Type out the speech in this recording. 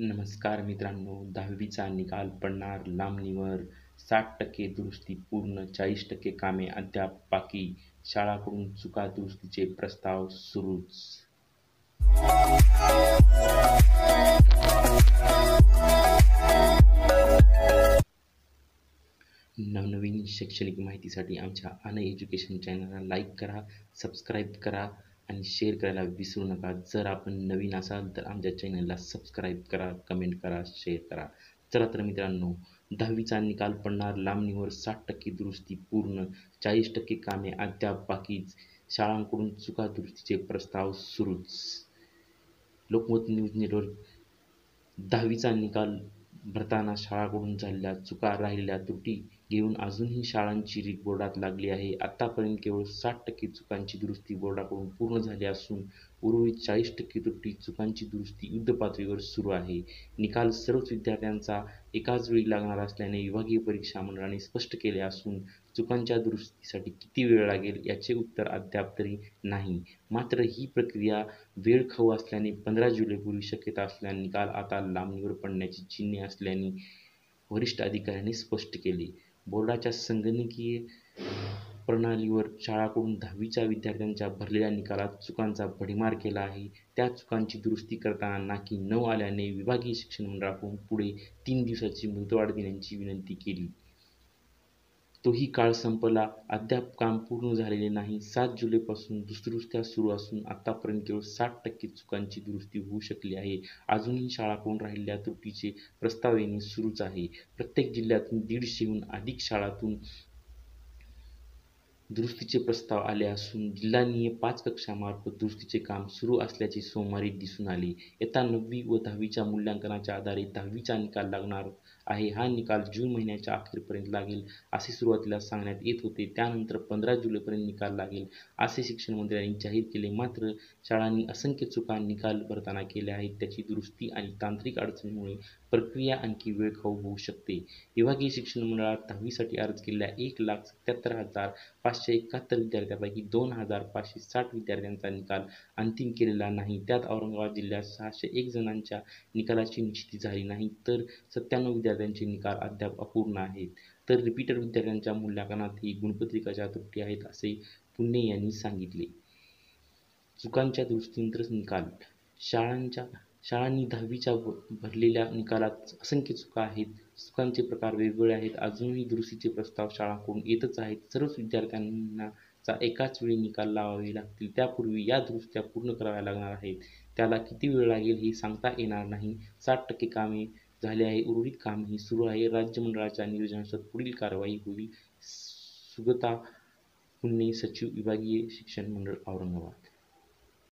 नमस्कार मित्रांनो दहावीचा निकाल पडणार लांबणीवर साठ टक्के दुरुस्ती पूर्ण चाळीस टक्के कामे अद्याप बाकी शाळाकडून चुका दुरुस्तीचे प्रस्ताव सुरूच नवनवीन शैक्षणिक माहितीसाठी आमच्या अन एज्युकेशन चॅनलला लाईक करा सबस्क्राईब करा आणि शेअर करायला विसरू नका जर आपण नवीन असाल तर आमच्या चॅनलला सबस्क्राईब करा कमेंट करा शेअर करा चला तर मित्रांनो दहावीचा निकाल पडणार लांबणीवर साठ टक्के दुरुस्ती पूर्ण चाळीस टक्के कामे अद्याप बाकीच शाळांकडून चुका दुरुस्तीचे प्रस्ताव सुरूच लोकमत न्यूज नेटवर्क दहावीचा निकाल भरताना शाळाकडून झालेल्या चुका राहिलेल्या त्रुटी घेऊन अजूनही शाळांची रीत बोर्डात लागली आहे आतापर्यंत केवळ साठ टक्के चुकांची दुरुस्ती बोर्डाकडून पूर्ण झाली असून उर्वरित चाळीस टक्के त्रुटी चुकांची दुरुस्ती युद्धपातळीवर सुरू आहे निकाल सर्वच विद्यार्थ्यांचा एकाच वेळी लागणार असल्याने विभागीय परीक्षा मंडळाने स्पष्ट केले असून चुकांच्या दुरुस्तीसाठी किती वेळ लागेल याचे उत्तर अद्याप तरी नाही मात्र ही प्रक्रिया वेळखाऊ असल्याने पंधरा जुलैपूर्वी शक्यता असल्याने निकाल आता लांबणीवर पडण्याची चिन्हे असल्याने वरिष्ठ अधिकाऱ्यांनी स्पष्ट केले बोर्डाच्या संगणकीय प्रणालीवर शाळाकडून दहावीच्या विद्यार्थ्यांच्या भरलेल्या निकालात चुकांचा भडीमार केला आहे त्या चुकांची दुरुस्ती करताना नाकी न आल्याने विभागीय शिक्षण मंडळाकडून पुढे तीन दिवसाची मुदतवाढ देण्याची विनंती केली तोही काळ संपला अद्याप काम पूर्ण झालेले नाही सात जुलैपासून दुरुस्त्या सुरू असून आतापर्यंत केवळ साठ टक्के चुकांची दुरुस्ती होऊ शकली आहे अजूनही शाळा कोण राहिलेल्या त्रुटीचे प्रस्ताव येणे सुरूच आहे प्रत्येक जिल्ह्यातून दीडशेहून अधिक शाळातून दुरुस्तीचे प्रस्ताव आले असून जिल्हानिय पाच कक्षामार्फत दुरुस्तीचे काम सुरू असल्याचे सोमवारी दिसून आले इयत्ता नववी व दहावीच्या मूल्यांकनाच्या आधारे दहावीचा निकाल लागणार आहे हा निकाल जून महिन्याच्या अखेरपर्यंत लागेल असे सुरुवातीला सांगण्यात येत होते त्यानंतर पंधरा जुलैपर्यंत निकाल लागेल असे शिक्षण मंत्र्यांनी जाहीर केले मात्र शाळांनी असंख्य चुका निकाल भरताना केल्या आहेत त्याची दुरुस्ती आणि तांत्रिक अडचणीमुळे प्रक्रिया आणखी वेळखाऊ होऊ शकते विभागीय शिक्षण मंडळात दहावीसाठी अर्ज केलेल्या एक लाख सत्याहत्तर हजार पाचशे पाचशे एकाहत्तर विद्यार्थ्यांपैकी दोन हजार पाचशे साठ विद्यार्थ्यांचा निकाल अंतिम केलेला नाही त्यात औरंगाबाद जिल्ह्यात सहाशे एक जणांच्या निकालाची निश्चिती झाली नाही तर सत्त्याण्णव विद्यार्थ्यांचे निकाल अद्याप अपूर्ण आहेत तर रिपीटर विद्यार्थ्यांच्या मूल्यांकनात ही गुणपत्रिकाच्या त्रुटी आहेत असे पुणे यांनी सांगितले चुकांच्या दृष्टीने निकाल शाळांच्या शाळांनी दहावीच्या भ भरलेल्या निकालात असंख्य चुका आहेत चुकांचे प्रकार वेगवेगळे आहेत अजूनही दुरुस्तीचे प्रस्ताव शाळांकडून येतच आहेत सर्वच विद्यार्थ्यांना चा एकाच वेळी निकाल लावावे लागतील त्यापूर्वी या दुरुस्त्या पूर्ण कराव्या लागणार आहेत त्याला किती वेळ लागेल हे सांगता येणार नाही साठ टक्के कामे झाले आहे उर्वरित कामही सुरू आहे राज्य मंडळाच्या नियोजनानुसार पुढील कारवाई होईल सुगता पुणे सचिव विभागीय शिक्षण मंडळ औरंगाबाद